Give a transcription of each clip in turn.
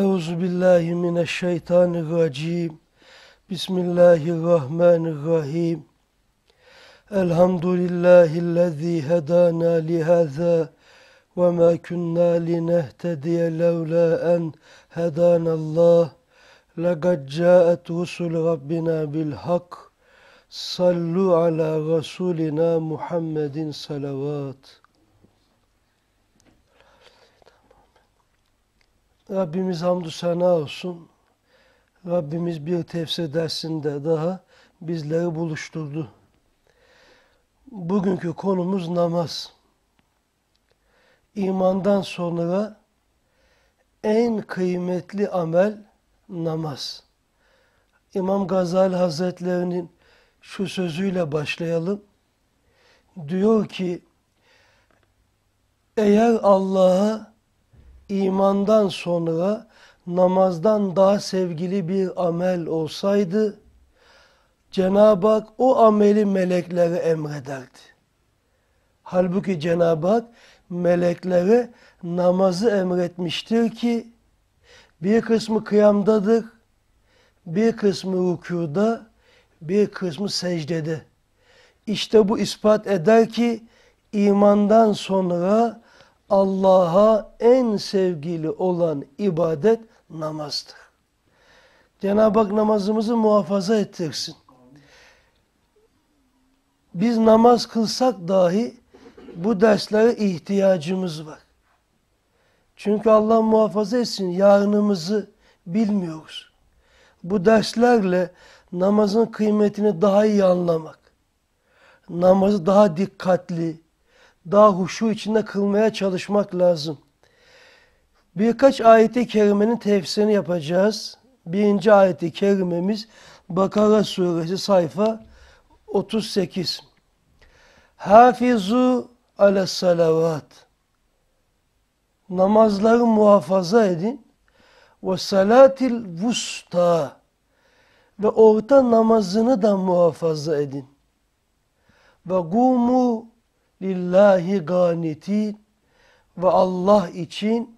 Euzu billahi mineşşeytanirracim. Bismillahirrahmanirrahim. Elhamdülillahi'llezî hedana lihaza ve ma kunna linehtediye levla en hedanallah. Lekad ca'et rusul rabbina bil hak. Sallu ala rasulina Muhammedin salavat. Rabbimiz hamdü sana olsun. Rabbimiz bir tefsir dersinde daha bizleri buluşturdu. Bugünkü konumuz namaz. İmandan sonra en kıymetli amel namaz. İmam Gazali Hazretlerinin şu sözüyle başlayalım. Diyor ki, eğer Allah'a imandan sonra namazdan daha sevgili bir amel olsaydı, Cenab-ı Hak o ameli meleklere emrederdi. Halbuki Cenab-ı Hak meleklere namazı emretmiştir ki, bir kısmı kıyamdadır, bir kısmı rükuda, bir kısmı secdede. İşte bu ispat eder ki, imandan sonra Allah'a en sevgili olan ibadet namazdır. Cenab-ı Hak namazımızı muhafaza ettirsin. Biz namaz kılsak dahi bu derslere ihtiyacımız var. Çünkü Allah muhafaza etsin yarınımızı bilmiyoruz. Bu derslerle namazın kıymetini daha iyi anlamak, namazı daha dikkatli, daha huşu içinde kılmaya çalışmak lazım. Birkaç ayeti kerimenin tefsirini yapacağız. Birinci ayeti kerimemiz Bakara suresi sayfa 38. Hafizu ale salavat. Namazları muhafaza edin. Ve salatil vusta. Ve orta namazını da muhafaza edin. Ve gumu lillahi ganitin ve Allah için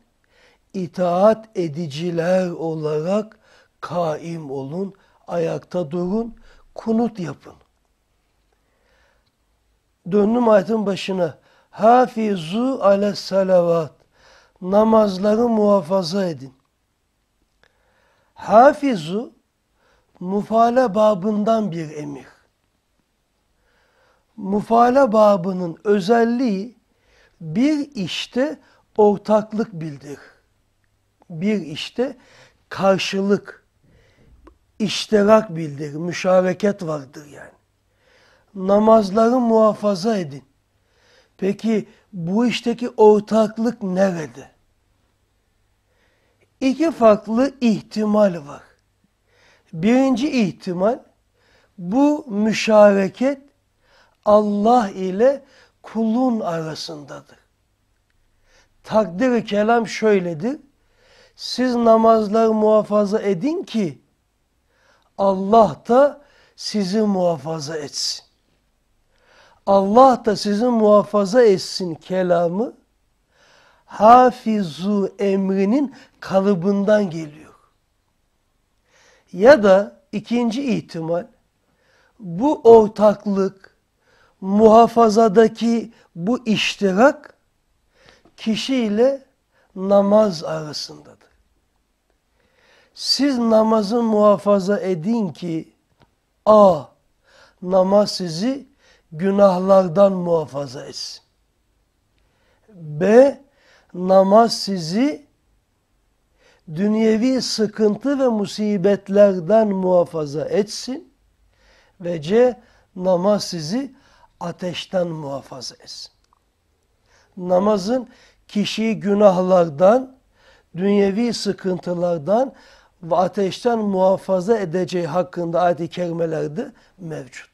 itaat ediciler olarak kaim olun, ayakta durun, kunut yapın. Döndüm ayetin başına. Hafizu ale salavat. Namazları muhafaza edin. Hafizu mufale babından bir emir mufale babının özelliği bir işte ortaklık bildir. Bir işte karşılık, iştirak bildir, müşareket vardır yani. Namazları muhafaza edin. Peki bu işteki ortaklık nerede? İki farklı ihtimal var. Birinci ihtimal bu müşareket Allah ile kulun arasındadır. Takdir-i kelam şöyledir. Siz namazları muhafaza edin ki Allah da sizi muhafaza etsin. Allah da sizi muhafaza etsin kelamı hafizu emrinin kalıbından geliyor. Ya da ikinci ihtimal bu ortaklık muhafazadaki bu iştirak kişiyle namaz arasındadır. Siz namazı muhafaza edin ki a. Namaz sizi günahlardan muhafaza etsin. B. Namaz sizi dünyevi sıkıntı ve musibetlerden muhafaza etsin. Ve C. Namaz sizi ateşten muhafaza etsin. Namazın kişiyi günahlardan, dünyevi sıkıntılardan ve ateşten muhafaza edeceği hakkında ayet-i kerimelerde mevcut.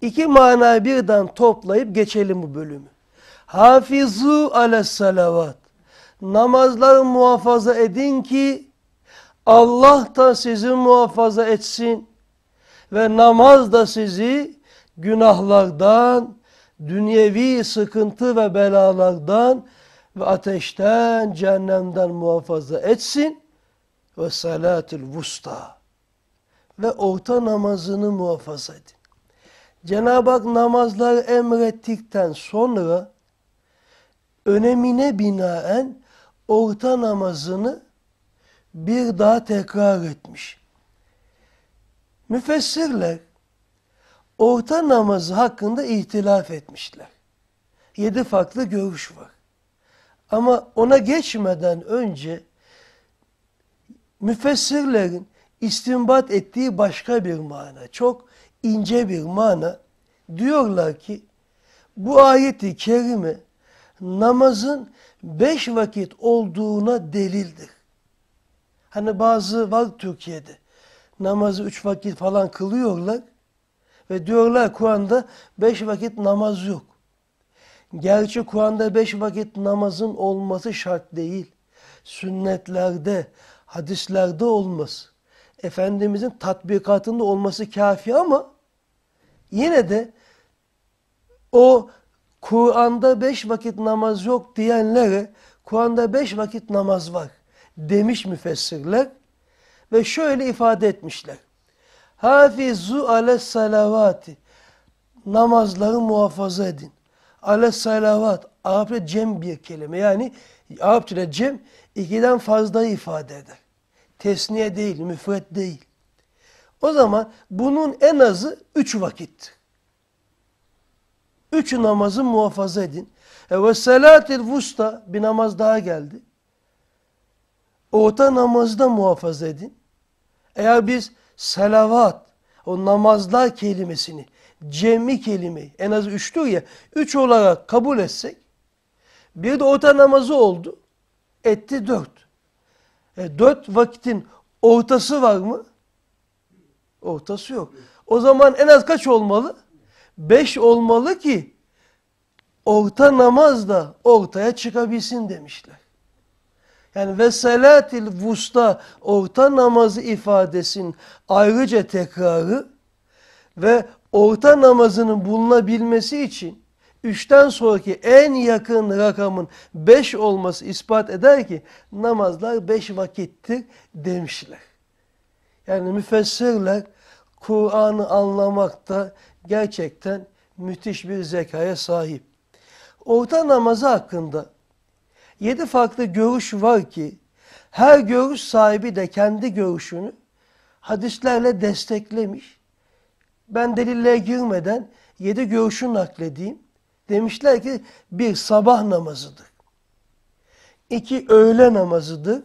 İki manayı birden toplayıp geçelim bu bölümü. Hafizu ales salavat. Namazları muhafaza edin ki Allah da sizi muhafaza etsin ve namaz da sizi günahlardan, dünyevi sıkıntı ve belalardan ve ateşten, cehennemden muhafaza etsin. Ve salatil vusta ve orta namazını muhafaza edin. Cenab-ı Hak namazları emrettikten sonra önemine binaen orta namazını bir daha tekrar etmiş. Müfessirler orta namazı hakkında ihtilaf etmişler. Yedi farklı görüş var. Ama ona geçmeden önce müfessirlerin istimbat ettiği başka bir mana, çok ince bir mana. Diyorlar ki bu ayeti kerime namazın beş vakit olduğuna delildir. Hani bazı var Türkiye'de namazı üç vakit falan kılıyorlar. Ve diyorlar Kur'an'da beş vakit namaz yok. Gerçi Kur'an'da beş vakit namazın olması şart değil. Sünnetlerde, hadislerde olması, Efendimizin tatbikatında olması kafi ama yine de o Kur'an'da beş vakit namaz yok diyenlere Kur'an'da beş vakit namaz var demiş müfessirler ve şöyle ifade etmişler. Hafizu ale salavati. Namazları muhafaza edin. Ale salavat. Arapça cem bir kelime. Yani Arapçada cem ikiden fazla ifade eder. Tesniye değil, müfret değil. O zaman bunun en azı üç vakittir. Üç namazı muhafaza edin. E ve salatil vusta bir namaz daha geldi. Orta namazı da muhafaza edin. Eğer biz Selavat, o namazlar kelimesini, cemi kelimeyi en az üçtür ya, üç olarak kabul etsek, bir de orta namazı oldu, etti dört. E, dört vakitin ortası var mı? Ortası yok. O zaman en az kaç olmalı? Beş olmalı ki orta namaz da ortaya çıkabilsin demişler. Yani ve salatil vusta orta namazı ifadesinin ayrıca tekrarı ve orta namazının bulunabilmesi için üçten sonraki en yakın rakamın beş olması ispat eder ki namazlar beş vakittir demişler. Yani müfessirler Kur'an'ı anlamakta gerçekten müthiş bir zekaya sahip. Orta namazı hakkında yedi farklı görüş var ki her görüş sahibi de kendi görüşünü hadislerle desteklemiş. Ben delillere girmeden yedi görüşü nakledeyim. Demişler ki bir sabah namazıdır. iki öğle namazıdır.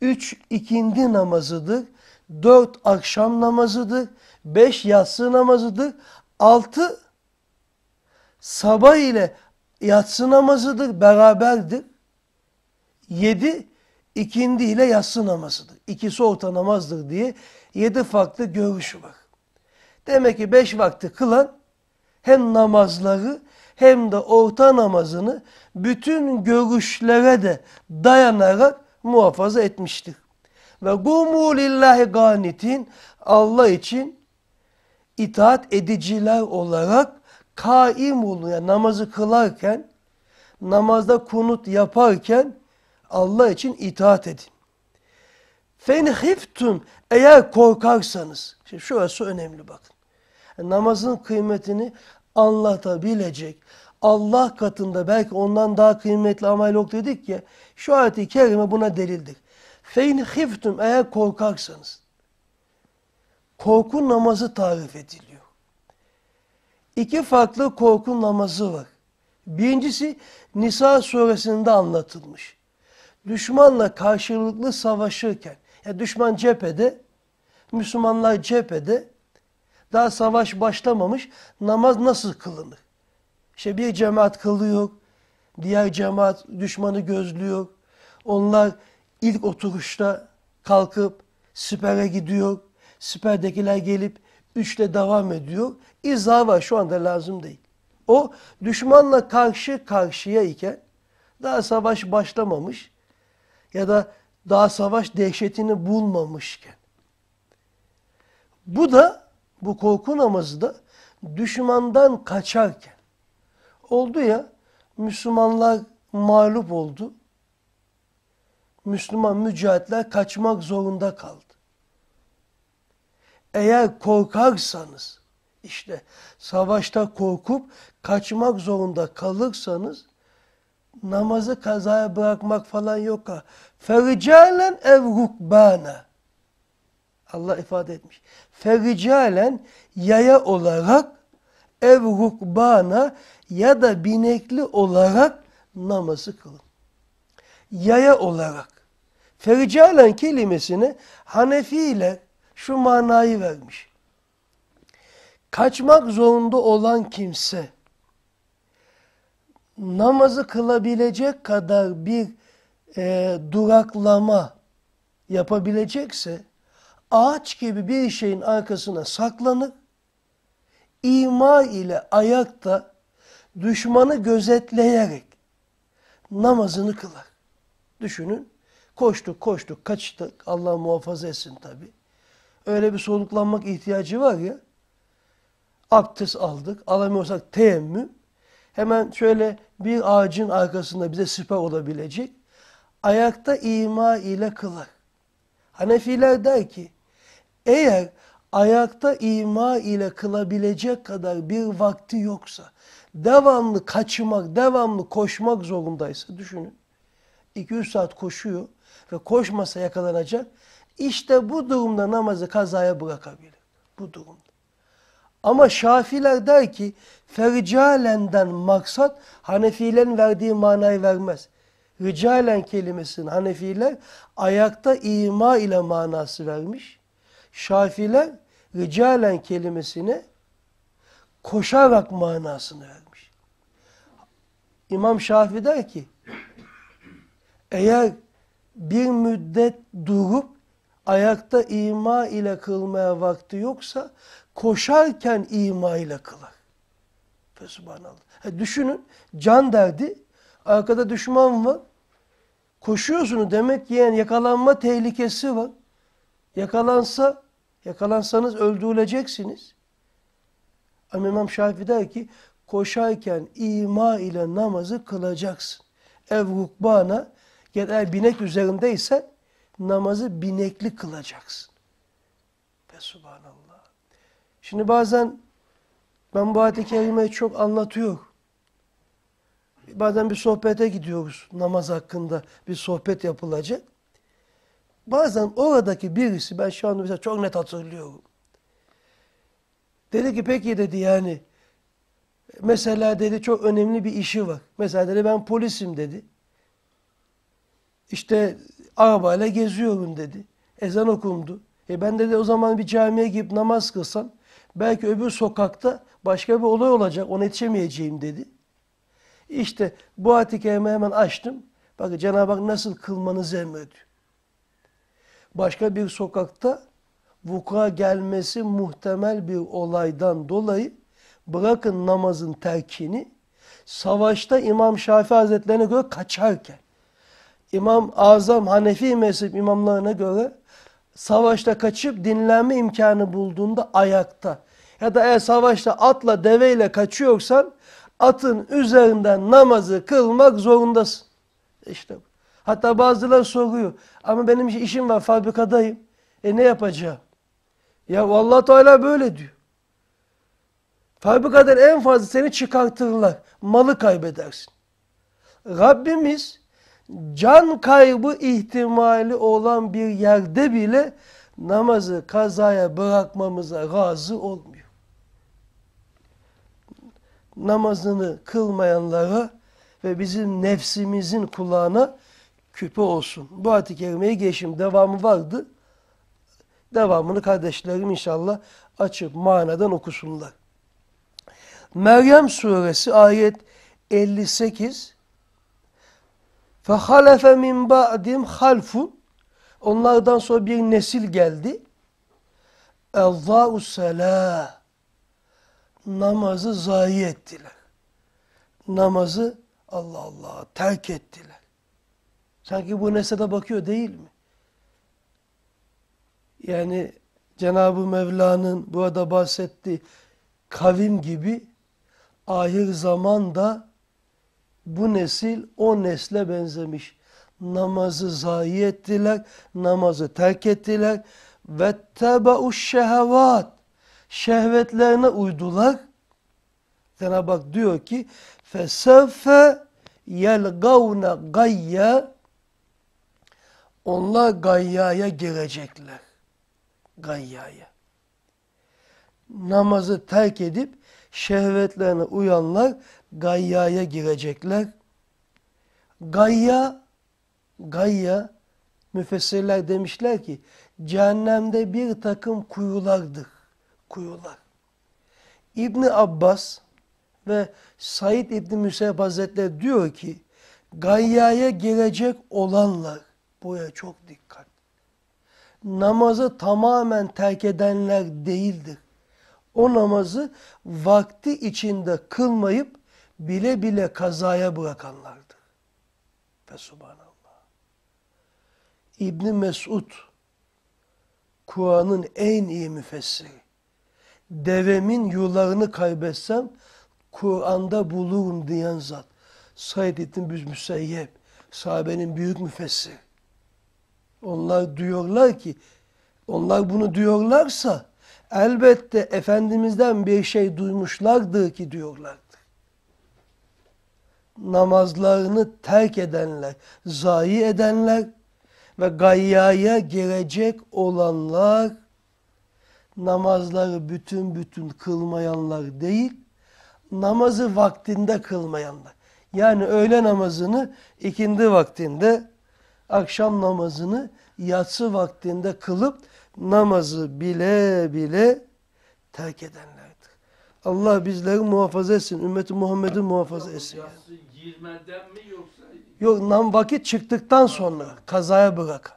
Üç ikindi namazıdır. Dört akşam namazıdır. Beş yatsı namazıdır. Altı sabah ile yatsı namazıdır, beraberdir yedi ikindi ile yatsı namazıdır. İkisi orta namazdır diye yedi farklı görüşü var. Demek ki beş vakti kılan hem namazları hem de orta namazını bütün görüşlere de dayanarak muhafaza etmiştir. Ve gumu lillahi ganitin Allah için itaat ediciler olarak kaim oluyor. namazı kılarken, namazda kunut yaparken Allah için itaat edin. Fen hiftum eğer korkarsanız. Şimdi şurası önemli bakın. E, namazın kıymetini anlatabilecek. Allah katında belki ondan daha kıymetli amel yok dedik ya. Şu ayet-i kerime buna delildir. Fein hiftum eğer korkarsanız. Korku namazı tarif ediliyor. İki farklı korku namazı var. Birincisi Nisa suresinde anlatılmış düşmanla karşılıklı savaşırken, ya düşman cephede, Müslümanlar cephede, daha savaş başlamamış, namaz nasıl kılınır? İşte bir cemaat kılıyor, diğer cemaat düşmanı gözlüyor. Onlar ilk oturuşta kalkıp sipere gidiyor. Siperdekiler gelip üçle devam ediyor. İzah var şu anda lazım değil. O düşmanla karşı karşıya iken daha savaş başlamamış ya da daha savaş dehşetini bulmamışken. Bu da bu korku namazı da düşmandan kaçarken. Oldu ya Müslümanlar mağlup oldu. Müslüman mücahitler kaçmak zorunda kaldı. Eğer korkarsanız, işte savaşta korkup kaçmak zorunda kalırsanız namazı kazaya bırakmak falan yok ha. Fericalen ev rukbana. Allah ifade etmiş. Fericalen yaya olarak ev rukbana ya da binekli olarak namazı kılın. Yaya olarak. Fericalen kelimesini Hanefi ile şu manayı vermiş. Kaçmak zorunda olan kimse namazı kılabilecek kadar bir e, duraklama yapabilecekse ağaç gibi bir şeyin arkasına saklanır. İma ile ayakta düşmanı gözetleyerek namazını kılar. Düşünün koştuk koştuk kaçtık Allah muhafaza etsin tabi. Öyle bir soluklanmak ihtiyacı var ya abdest aldık alamıyorsak teyemmüm hemen şöyle bir ağacın arkasında bize siper olabilecek. Ayakta ima ile kılar. Hanefiler der ki eğer ayakta ima ile kılabilecek kadar bir vakti yoksa devamlı kaçmak, devamlı koşmak zorundaysa düşünün. 200 saat koşuyor ve koşmasa yakalanacak. İşte bu durumda namazı kazaya bırakabilir. Bu durumda. Ama Şafiler der ki fercalenden maksat Hanefilerin verdiği manayı vermez. Ricalen kelimesinin Hanefiler ayakta ima ile manası vermiş. Şafiler ricalen kelimesini koşarak manasını vermiş. İmam Şafi der ki eğer bir müddet durup ayakta ima ile kılmaya vakti yoksa koşarken ima ile kılar. Ve subhanallah. Ha, düşünün can derdi arkada düşman var. Koşuyorsunuz demek ki yani yakalanma tehlikesi var. Yakalansa, yakalansanız öldürüleceksiniz. Ama İmam Şafii der ki koşarken ima ile namazı kılacaksın. Ev rukbana eğer binek üzerindeyse namazı binekli kılacaksın. Ve subhanallah. Şimdi bazen ben bu ayet-i kerimeyi çok anlatıyor. Bazen bir sohbete gidiyoruz namaz hakkında bir sohbet yapılacak. Bazen oradaki birisi ben şu anda mesela çok net hatırlıyorum. Dedi ki peki dedi yani mesela dedi çok önemli bir işi var. Mesela dedi ben polisim dedi. İşte arabayla geziyorum dedi. Ezan okundu. E ben dedi o zaman bir camiye gidip namaz kılsam belki öbür sokakta başka bir olay olacak ona yetişemeyeceğim dedi. İşte bu ayet-i hemen açtım. Bakın Cenab-ı Hak nasıl kılmanızı emrediyor. Başka bir sokakta vuku'a gelmesi muhtemel bir olaydan dolayı bırakın namazın terkini savaşta İmam Şafii Hazretlerine göre kaçarken İmam Azam Hanefi mezhep imamlarına göre savaşta kaçıp dinlenme imkanı bulduğunda ayakta ya da eğer savaşta atla deveyle kaçıyorsan atın üzerinden namazı kılmak zorundasın. İşte bu. Hatta bazıları soruyor ama benim işim var fabrikadayım. E ne yapacağım? Ya Allah Teala böyle diyor. Fabrikadan en fazla seni çıkartırlar. Malı kaybedersin. Rabbimiz can kaybı ihtimali olan bir yerde bile namazı kazaya bırakmamıza razı olmuyor. Namazını kılmayanlara ve bizim nefsimizin kulağına küpe olsun. Bu ayet-i kerimeye geçim devamı vardı. Devamını kardeşlerim inşallah açıp manadan okusunlar. Meryem suresi ayet 58 فَخَلَفَ مِنْ بَعْدِمْ خَلْفٌ Onlardan sonra bir nesil geldi. اَلْضَاءُ السَّلَاهُ Namazı zayi ettiler. Namazı Allah Allah terk ettiler. Sanki bu nesede bakıyor değil mi? Yani Cenab-ı Mevla'nın burada bahsettiği kavim gibi ahir zaman da bu nesil o nesle benzemiş. Namazı zayi ettiler, namazı terk ettiler ve tebeu şehevat şehvetlerine uydular. Cenab-ı Hak diyor ki fesefe yelgavne gayya onlar gayyaya girecekler. Gayyaya namazı terk edip şehvetlerine uyanlar gayyaya girecekler. Gayya, gayya müfessirler demişler ki cehennemde bir takım kuyulardır. Kuyular. İbni Abbas ve Said İbni Müseyyep Hazretleri diyor ki gayyaya gelecek olanlar buraya çok dikkat. Namazı tamamen terk edenler değildir o namazı vakti içinde kılmayıp bile bile kazaya bırakanlardı. Ve subhanallah. İbni Mesud, Kur'an'ın en iyi müfessiri. Devemin yularını kaybetsem Kur'an'da bulurum diyen zat. Said büz Müseyyep, sahabenin büyük müfessiri. Onlar diyorlar ki, onlar bunu diyorlarsa elbette Efendimiz'den bir şey duymuşlardı ki diyorlardı. Namazlarını terk edenler, zayi edenler ve gayyaya gelecek olanlar namazları bütün bütün kılmayanlar değil, namazı vaktinde kılmayanlar. Yani öğle namazını ikindi vaktinde, akşam namazını yatsı vaktinde kılıp namazı bile bile terk edenlerdir. Allah bizleri muhafaza etsin. Ümmeti Muhammed'i muhafaza etsin. Yani. Yok nam vakit çıktıktan sonra kazaya bırakan.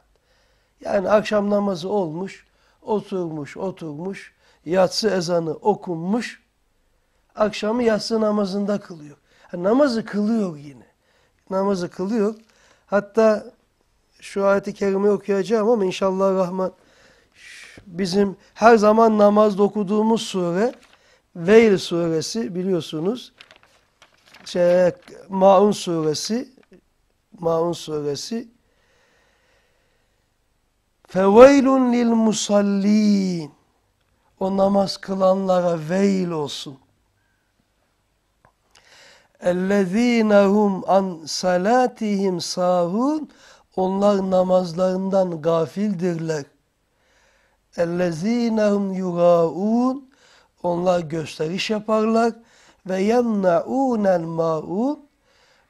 Yani akşam namazı olmuş, oturmuş, oturmuş, yatsı ezanı okunmuş, akşamı yatsı namazında kılıyor. Yani namazı kılıyor yine. Namazı kılıyor. Hatta şu ayeti kerime okuyacağım ama inşallah Rahman bizim her zaman namaz okuduğumuz sure veil suresi biliyorsunuz. Şey, Maun suresi Maun suresi Feveylun lil musallin o namaz kılanlara veil olsun. Ellezinehum an salatihim sahun onlar namazlarından gafildirler. اَلَّذ۪ينَهُمْ يُغَاءُونَ Onlar gösteriş yaparlar. Ve يَمْنَعُونَ الْمَاءُونَ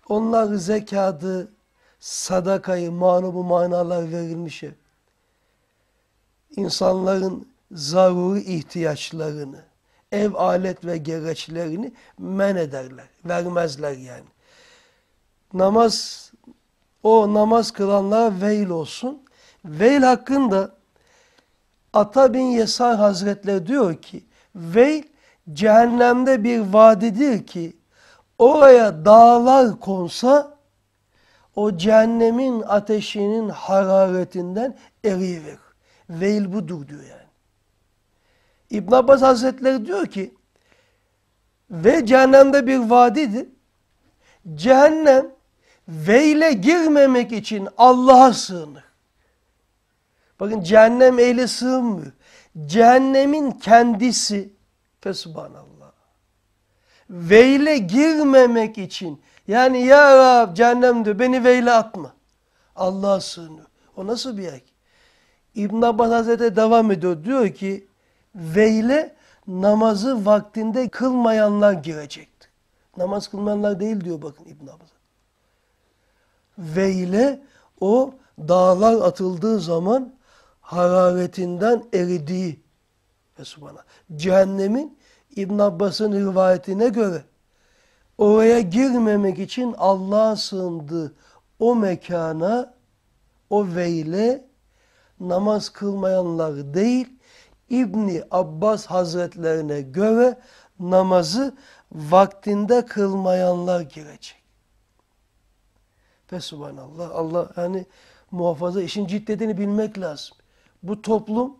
Onlar zekatı, sadakayı, manubu manalar verilmiş. İnsanların zaruri ihtiyaçlarını, ev alet ve gereçlerini men ederler. Vermezler yani. Namaz, o namaz kılanlara veil olsun. Veil hakkında Ata bin Yesar Hazretleri diyor ki Veil cehennemde bir vadidir ki oraya dağlar konsa o cehennemin ateşinin hararetinden eriyiverir. Veil budur diyor yani. İbn Abbas Hazretleri diyor ki ve cehennemde bir vadidir. Cehennem veyle girmemek için Allah'a sığınır. Bakın cehennem eyle sığınmıyor. Cehennemin kendisi Allah. Veyle girmemek için yani ya Rab cehennem diyor beni veyle atma. Allah'a sığınıyor. O nasıl bir yer? İbn Abbas Hazretleri devam ediyor. Diyor ki veyle namazı vaktinde kılmayanlar girecekti. Namaz kılmayanlar değil diyor bakın İbn Abbas. Veyle o dağlar atıldığı zaman hararetinden eridiği. Ya Cehennemin İbn Abbas'ın rivayetine göre oraya girmemek için Allah'a sığındı. O mekana, o veyle namaz kılmayanlar değil, İbni Abbas hazretlerine göre namazı vaktinde kılmayanlar girecek. Ve subhanallah Allah hani muhafaza işin ciddetini bilmek lazım. Bu toplum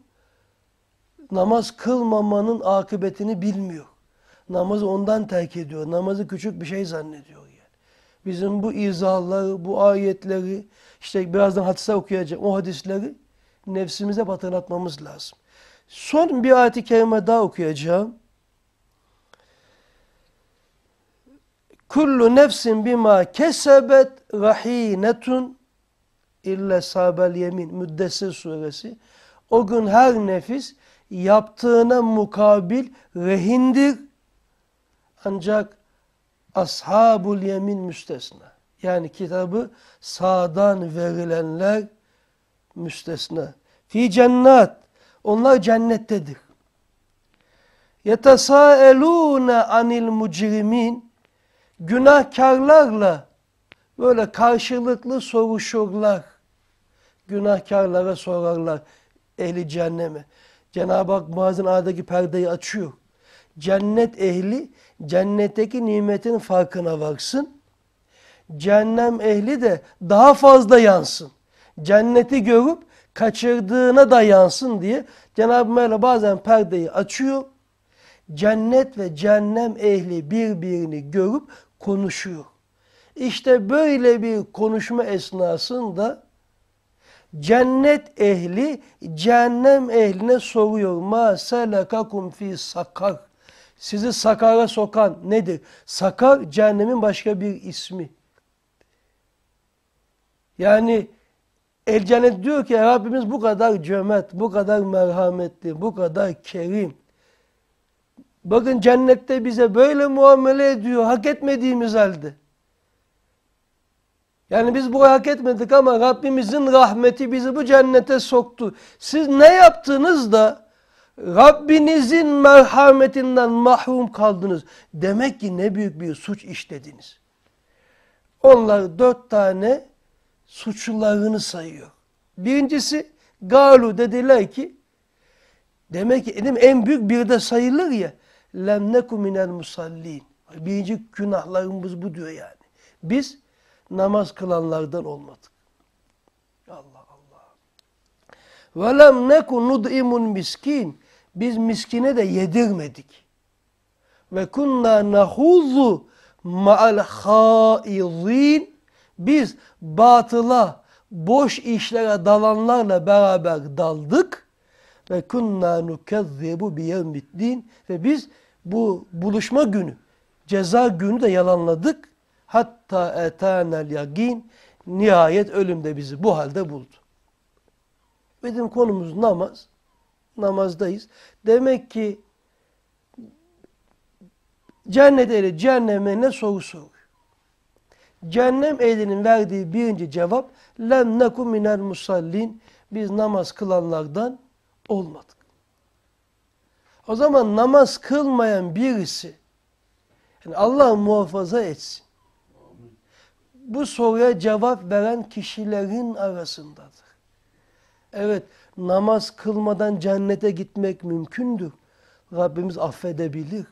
namaz kılmamanın akıbetini bilmiyor. Namazı ondan terk ediyor. Namazı küçük bir şey zannediyor yani. Bizim bu izahları, bu ayetleri, işte birazdan hadise okuyacağım o hadisleri nefsimize hatırlatmamız lazım. Son bir ayet kerime daha okuyacağım. Kullu nefsin bima kesebet rahinetun İlle sabel yemin Müddessir suresi. O gün her nefis yaptığına mukabil rehindir. Ancak ashabul yemin müstesna. Yani kitabı sağdan verilenler müstesna. Fi cennat. Onlar cennettedir. Yetasâelûne anil mucrimin. Günahkarlarla Böyle karşılıklı soruşurlar. Günahkarlara sorarlar. Ehli cehenneme. Cenab-ı Hak bazen aradaki perdeyi açıyor. Cennet ehli cennetteki nimetin farkına varsın. Cehennem ehli de daha fazla yansın. Cenneti görüp kaçırdığına da yansın diye Cenab-ı Mevla bazen perdeyi açıyor. Cennet ve cehennem ehli birbirini görüp konuşuyor. İşte böyle bir konuşma esnasında cennet ehli cehennem ehline soruyor. Ma selakakum fi sakar. Sizi sakara sokan nedir? Sakar cehennemin başka bir ismi. Yani el cennet diyor ki Rabbimiz bu kadar cömert, bu kadar merhametli, bu kadar kerim. Bakın cennette bize böyle muamele ediyor hak etmediğimiz halde. Yani biz bu hak etmedik ama Rabbimizin rahmeti bizi bu cennete soktu. Siz ne yaptınız da Rabbinizin merhametinden mahrum kaldınız. Demek ki ne büyük bir suç işlediniz. Onlar dört tane suçlarını sayıyor. Birincisi galu dediler ki demek ki dedim, en büyük bir de sayılır ya lem neku minel musallin. Birinci günahlarımız bu diyor yani. Biz namaz kılanlardan olmadık. Allah Allah. Ve lem neku nud'imun miskin. Biz miskine de yedirmedik. Ve kunna nahuzu ma'al haizin. Biz batıla, boş işlere dalanlarla beraber daldık. Ve kunna nukezzibu biyevmiddin. Ve biz bu buluşma günü, ceza günü de yalanladık Hatta etanel yakin. Nihayet ölümde bizi bu halde buldu. Bizim konumuz namaz. Namazdayız. Demek ki cennet ehli cehenneme ne soğuk soğuk. Cehennem ehlinin verdiği birinci cevap lem nekum minel musallin biz namaz kılanlardan olmadık. O zaman namaz kılmayan birisi yani Allah muhafaza etsin bu soruya cevap veren kişilerin arasındadır. Evet namaz kılmadan cennete gitmek mümkündür. Rabbimiz affedebilir.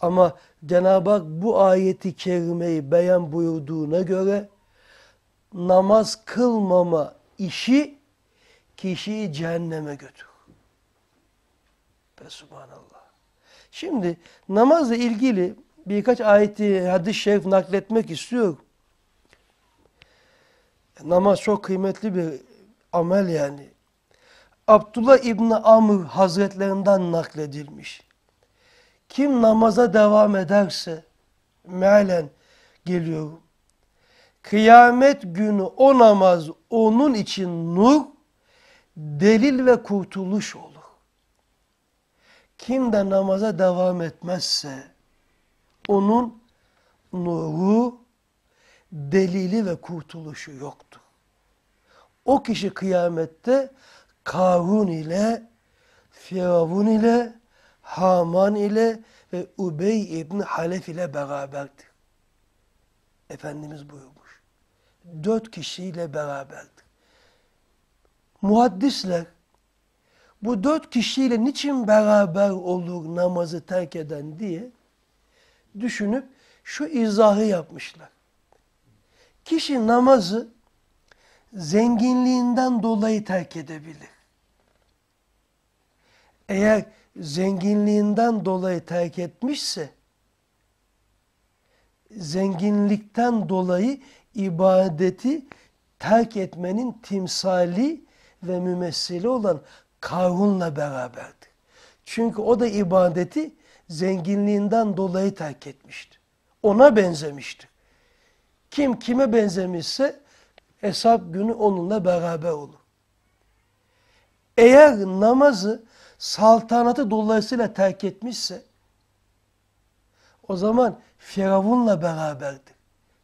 Ama Cenab-ı Hak bu ayeti kerimeyi beyan buyurduğuna göre namaz kılmama işi kişiyi cehenneme götür. Be subhanallah. Şimdi namazla ilgili birkaç ayeti hadis-i şerif nakletmek istiyor. Namaz çok kıymetli bir amel yani. Abdullah İbni Amr Hazretlerinden nakledilmiş. Kim namaza devam ederse mealen geliyor. Kıyamet günü o namaz onun için nur, delil ve kurtuluş olur. Kim de namaza devam etmezse, onun nuru, delili ve kurtuluşu yoktu. O kişi kıyamette Karun ile, Firavun ile, Haman ile ve Ubey ibn Halef ile beraberdi. Efendimiz buyurmuş. Dört kişiyle beraberdi. Muhaddisler bu dört kişiyle niçin beraber olur namazı terk eden diye düşünüp şu izahı yapmışlar. Kişi namazı zenginliğinden dolayı terk edebilir. Eğer zenginliğinden dolayı terk etmişse, zenginlikten dolayı ibadeti terk etmenin timsali ve mümessili olan Karun'la beraberdir. Çünkü o da ibadeti zenginliğinden dolayı terk etmişti. Ona benzemişti. Kim kime benzemişse hesap günü onunla beraber olur. Eğer namazı saltanatı dolayısıyla terk etmişse o zaman Firavun'la beraberdir.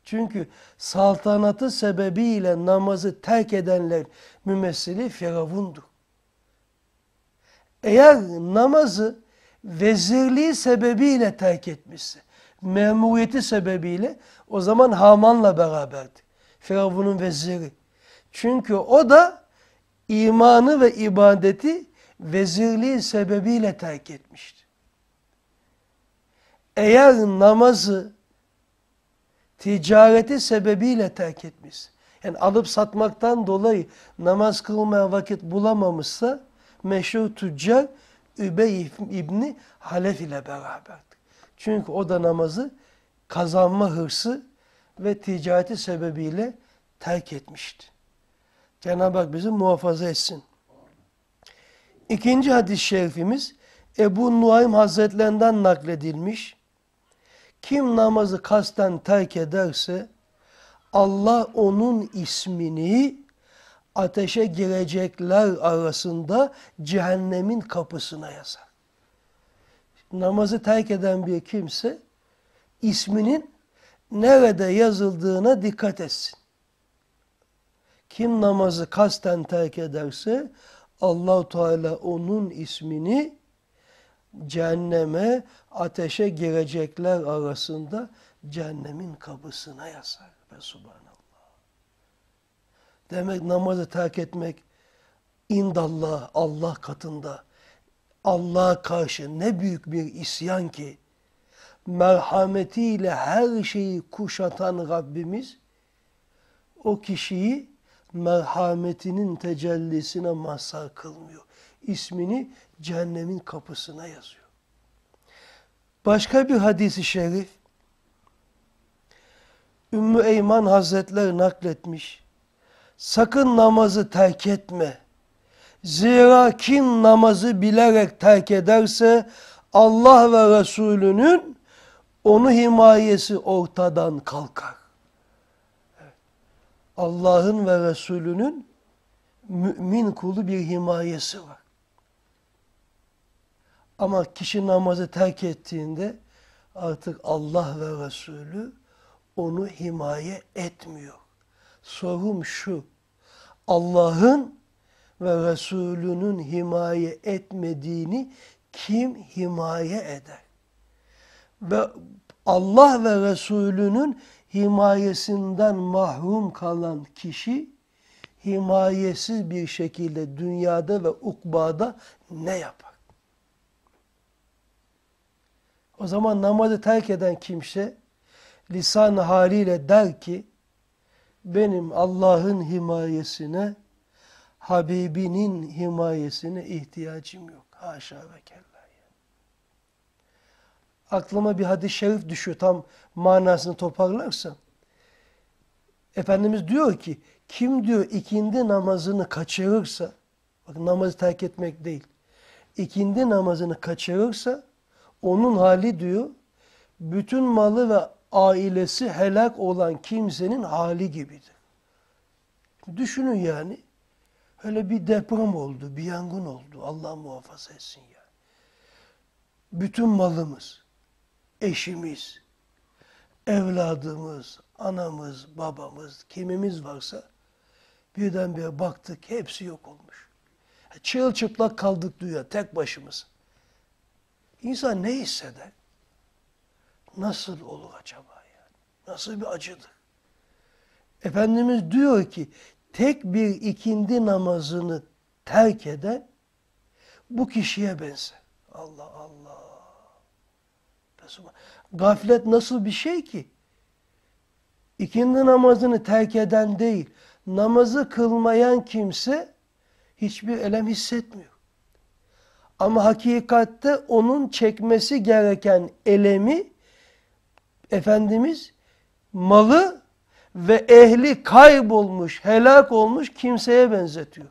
Çünkü saltanatı sebebiyle namazı terk edenler mümessili Firavundu. Eğer namazı vezirliği sebebiyle terk etmişse, memuriyeti sebebiyle o zaman Haman'la beraberdi. Firavun'un veziri. Çünkü o da imanı ve ibadeti vezirliği sebebiyle terk etmişti. Eğer namazı ticareti sebebiyle terk etmişse, yani alıp satmaktan dolayı namaz kılmaya vakit bulamamışsa meşhur tüccar Übey İbni Halef ile beraberdi. Çünkü o da namazı kazanma hırsı ve ticareti sebebiyle terk etmişti. Cenab-ı Hak bizi muhafaza etsin. İkinci hadis-i şerifimiz Ebu Nuaym Hazretlerinden nakledilmiş. Kim namazı kasten terk ederse Allah onun ismini ateşe girecekler arasında cehennemin kapısına yazar. Namazı terk eden bir kimse isminin nerede yazıldığına dikkat etsin. Kim namazı kasten terk ederse Allahu Teala onun ismini cehenneme, ateşe girecekler arasında cehennemin kapısına yazar. Ve subhanallah. Demek namazı terk etmek indallah, Allah katında. Allah'a karşı ne büyük bir isyan ki merhametiyle her şeyi kuşatan Rabbimiz o kişiyi merhametinin tecellisine mazhar kılmıyor. İsmini cehennemin kapısına yazıyor. Başka bir hadisi şerif Ümmü Eyman Hazretleri nakletmiş. Sakın namazı terk etme. Zira kim namazı bilerek terk ederse Allah ve Resulünün onu himayesi ortadan kalkar. Allah'ın ve Resulünün mümin kulu bir himayesi var. Ama kişi namazı terk ettiğinde artık Allah ve Resulü onu himaye etmiyor. Sorum şu, Allah'ın ve Resulünün himaye etmediğini kim himaye eder? Ve Allah ve Resulünün himayesinden mahrum kalan kişi himayesiz bir şekilde dünyada ve ukbada ne yapar? O zaman namazı terk eden kimse lisan haliyle der ki benim Allah'ın himayesine, Habibinin himayesine ihtiyacım yok. Haşa ve kella. Aklıma bir hadis-i şerif düşüyor tam manasını toparlarsam. Efendimiz diyor ki, kim diyor ikindi namazını kaçırırsa, bak namazı terk etmek değil, ikindi namazını kaçırırsa, onun hali diyor, bütün malı ve ailesi helak olan kimsenin hali gibidir. Düşünün yani. Öyle bir deprem oldu, bir yangın oldu. Allah muhafaza etsin ya. Bütün malımız, eşimiz, evladımız, anamız, babamız, kimimiz varsa birden bir baktık hepsi yok olmuş. Çığılçıplak kaldık dünya tek başımız. İnsan ne hisseder? nasıl olur acaba ya Nasıl bir acıdır? Efendimiz diyor ki tek bir ikindi namazını terk eden bu kişiye benzer. Allah Allah. Gaflet nasıl bir şey ki? İkindi namazını terk eden değil, namazı kılmayan kimse hiçbir elem hissetmiyor. Ama hakikatte onun çekmesi gereken elemi Efendimiz malı ve ehli kaybolmuş, helak olmuş kimseye benzetiyor.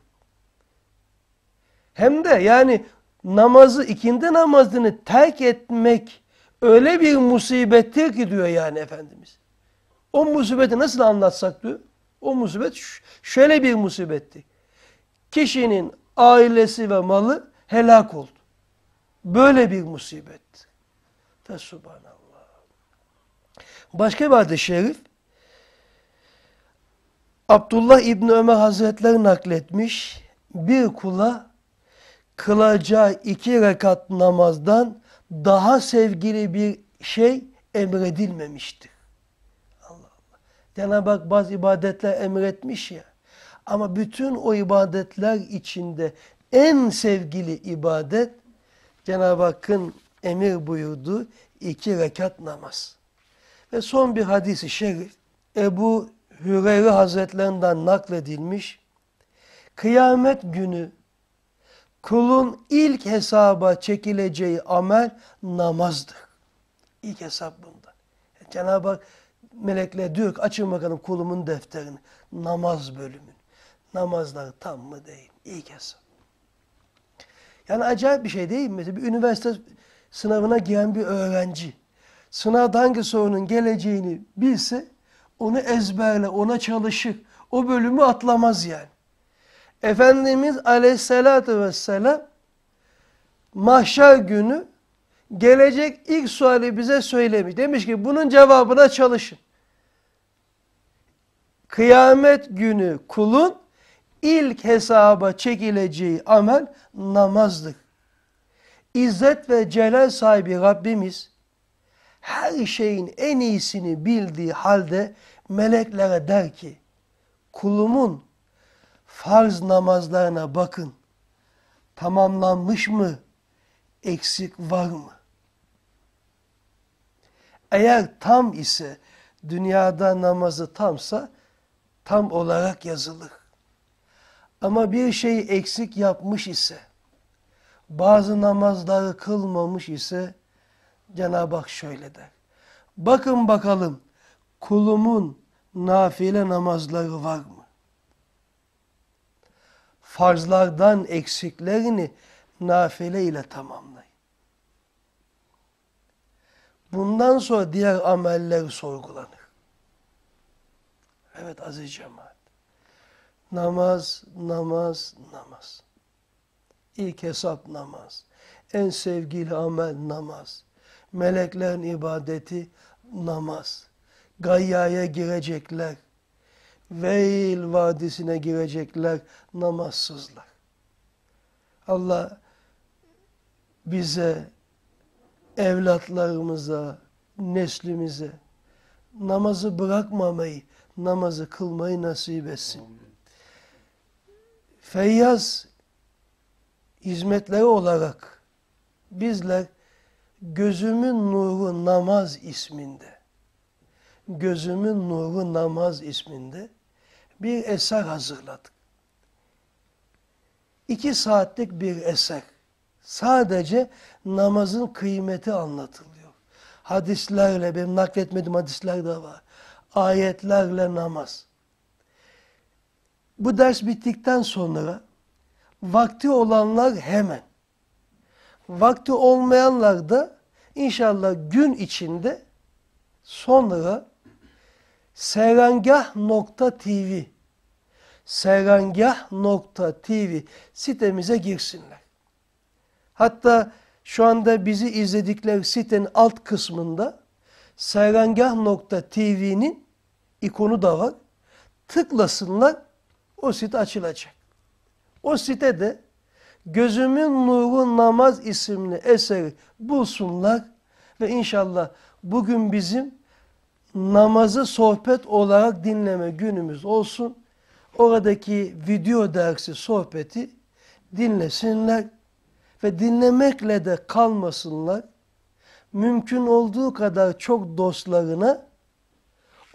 Hem de yani namazı, ikindi namazını terk etmek öyle bir musibettir ki diyor yani Efendimiz. O musibeti nasıl anlatsak diyor. O musibet şöyle bir musibetti. Kişinin ailesi ve malı helak oldu. Böyle bir musibetti. Fesubhanallah. Başka bir hadis-i şerif Abdullah İbni Ömer Hazretleri nakletmiş. Bir kula kılacağı iki rekat namazdan daha sevgili bir şey emredilmemiştir. Allah Allah. Cenab-ı Hak bazı ibadetler emretmiş ya. Ama bütün o ibadetler içinde en sevgili ibadet Cenab-ı Hakk'ın emir buyurduğu iki rekat namaz. Ve son bir hadisi şerif Ebu Hüreyre Hazretlerinden nakledilmiş. Kıyamet günü kulun ilk hesaba çekileceği amel namazdır. İlk hesap bunda. E, Cenab-ı Hak melekler diyor ki açın bakalım kulumun defterini. Namaz bölümünü. Namazlar tam mı değil İlk hesap. Yani acayip bir şey değil mi? Mesela bir üniversite sınavına giren bir öğrenci sınavda hangi sorunun geleceğini bilse onu ezberle, ona çalışır. O bölümü atlamaz yani. Efendimiz aleyhissalatü vesselam mahşer günü gelecek ilk suali bize söylemiş. Demiş ki bunun cevabına çalışın. Kıyamet günü kulun ilk hesaba çekileceği amel namazdır. İzzet ve celal sahibi Rabbimiz her şeyin en iyisini bildiği halde meleklere der ki, kulumun farz namazlarına bakın, tamamlanmış mı, eksik var mı? Eğer tam ise, dünyada namazı tamsa, tam olarak yazılır. Ama bir şeyi eksik yapmış ise, bazı namazları kılmamış ise, Cenab-ı Hak şöyle der. Bakın bakalım kulumun nafile namazları var mı? Farzlardan eksiklerini nafile ile tamamlayın. Bundan sonra diğer ameller sorgulanır. Evet aziz cemaat. Namaz, namaz, namaz. İlk hesap namaz. En sevgili amel namaz meleklerin ibadeti namaz. Gayyaya girecekler. Veil vadisine girecekler namazsızlar. Allah bize, evlatlarımıza, neslimize namazı bırakmamayı, namazı kılmayı nasip etsin. Amin. Feyyaz hizmetleri olarak bizler Gözümün nuru namaz isminde. Gözümün nuru namaz isminde bir eser hazırladık. İki saatlik bir eser. Sadece namazın kıymeti anlatılıyor. Hadislerle, benim nakletmediğim hadisler de var. Ayetlerle namaz. Bu ders bittikten sonra vakti olanlar hemen Vakti olmayanlar da inşallah gün içinde sonra serangah.tv serangah.tv sitemize girsinler. Hatta şu anda bizi izledikleri sitenin alt kısmında serangah.tv'nin ikonu da var. Tıklasınlar o site açılacak. O sitede Gözümün Nuru Namaz isimli eseri bulsunlar ve inşallah bugün bizim namazı sohbet olarak dinleme günümüz olsun. Oradaki video dersi sohbeti dinlesinler ve dinlemekle de kalmasınlar. Mümkün olduğu kadar çok dostlarına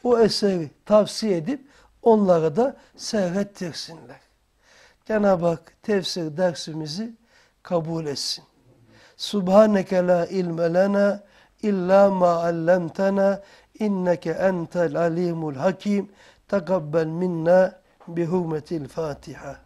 o eseri tavsiye edip onlara da seyrettirsinler. Cenab-ı Hak tefsir dersimizi kabul etsin. Subhaneke la ilme lena illa ma allamtana inneke entel alimul hakim takabbel minna bihurmetil Fatiha.